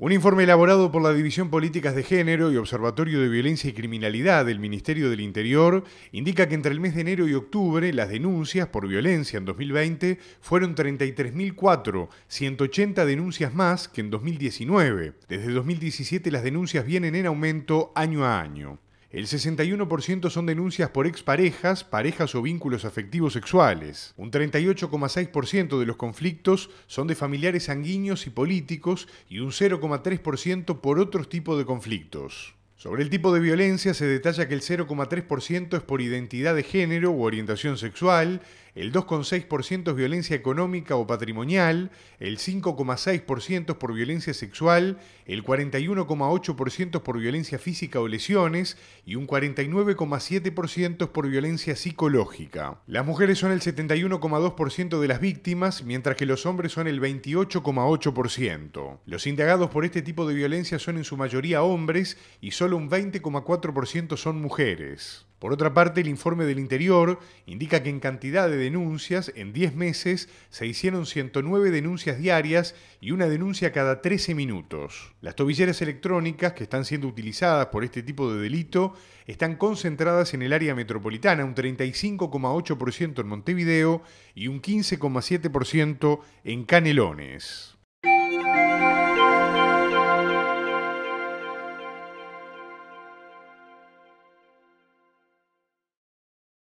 Un informe elaborado por la División Políticas de Género y Observatorio de Violencia y Criminalidad del Ministerio del Interior indica que entre el mes de enero y octubre las denuncias por violencia en 2020 fueron 33.004, 180 denuncias más que en 2019. Desde 2017 las denuncias vienen en aumento año a año. El 61% son denuncias por exparejas, parejas o vínculos afectivos sexuales. Un 38,6% de los conflictos son de familiares sanguíneos y políticos y un 0,3% por otros tipos de conflictos. Sobre el tipo de violencia se detalla que el 0,3% es por identidad de género u orientación sexual, el 2,6% es violencia económica o patrimonial, el 5,6% por violencia sexual, el 41,8% por violencia física o lesiones y un 49,7% por violencia psicológica. Las mujeres son el 71,2% de las víctimas, mientras que los hombres son el 28,8%. Los indagados por este tipo de violencia son en su mayoría hombres y solo un 20,4% son mujeres. Por otra parte, el informe del Interior indica que en cantidad de denuncias, en 10 meses se hicieron 109 denuncias diarias y una denuncia cada 13 minutos. Las tobilleras electrónicas que están siendo utilizadas por este tipo de delito están concentradas en el área metropolitana, un 35,8% en Montevideo y un 15,7% en Canelones.